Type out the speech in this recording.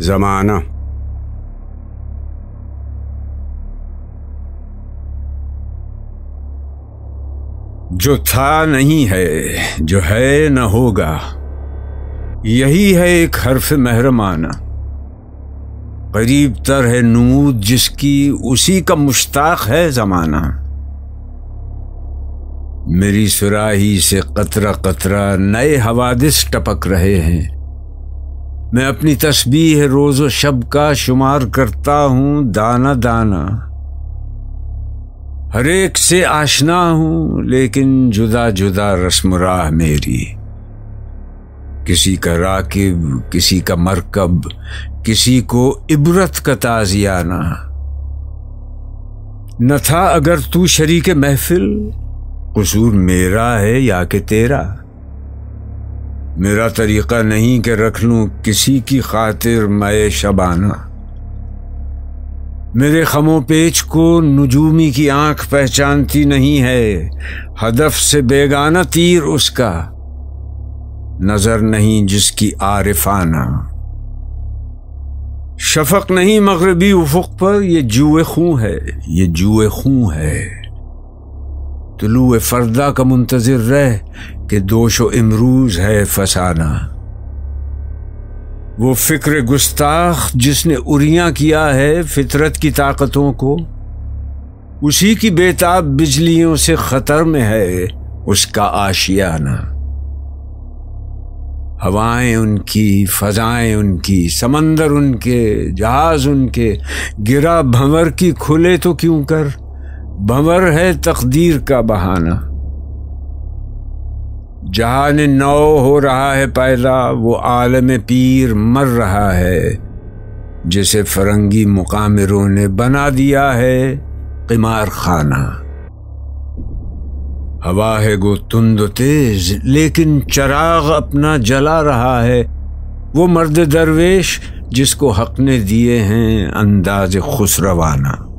ज़माना जो था नहीं है जो है न होगा यही है एक हर्फ मेहरमाना करीब तर है नूद जिसकी उसी का मुश्ताक है ज़माना मेरी सुराही से कतरा कतरा नए हवादिस टपक रहे हैं मैं अपनी तस्बीह रोजो शब का शुमार करता हूँ दाना दाना हर एक से आशना हूँ लेकिन जुदा जुदा रस्म राह मेरी किसी का राकिब किसी का मरकब किसी को इबरत का ताजियाना न था अगर तू शरीक महफिल कसूर मेरा है या कि तेरा मेरा तरीक़ा नहीं कि रख लू किसी की खातिर मैं शबाना मेरे खमो पेच को नजूमी की आंख पहचानती नहीं है हदफ से बेगाना तीर उसका नज़र नहीं जिसकी आरिफाना शफक नहीं मगरबी उफुक पर ये जुए खूं है ये जुए खूं है तुलु फरदा का मुंतजर रह कि दोषो इमरूज है फसाना वो फिक्र गुस्ताख जिसने उरिया किया है फितरत की ताकतों को उसी की बेताब बिजलियों से खतर में है उसका आशियाना हवाएं उनकी फजाएं उनकी समंदर उनके जहाज उनके गिरा भंवर की खुले तो क्यों कर भंवर है तकदीर का बहाना जहान नौ हो रहा है पैदा वो आलम पीर मर रहा है जिसे फरंगी मुकामिरों ने बना दिया है किमार खाना हवा है गो तुंद तेज लेकिन चराग अपना जला रहा है वो मर्द दरवेश जिसको हक ने दिए हैं अंदाज खुशरवाना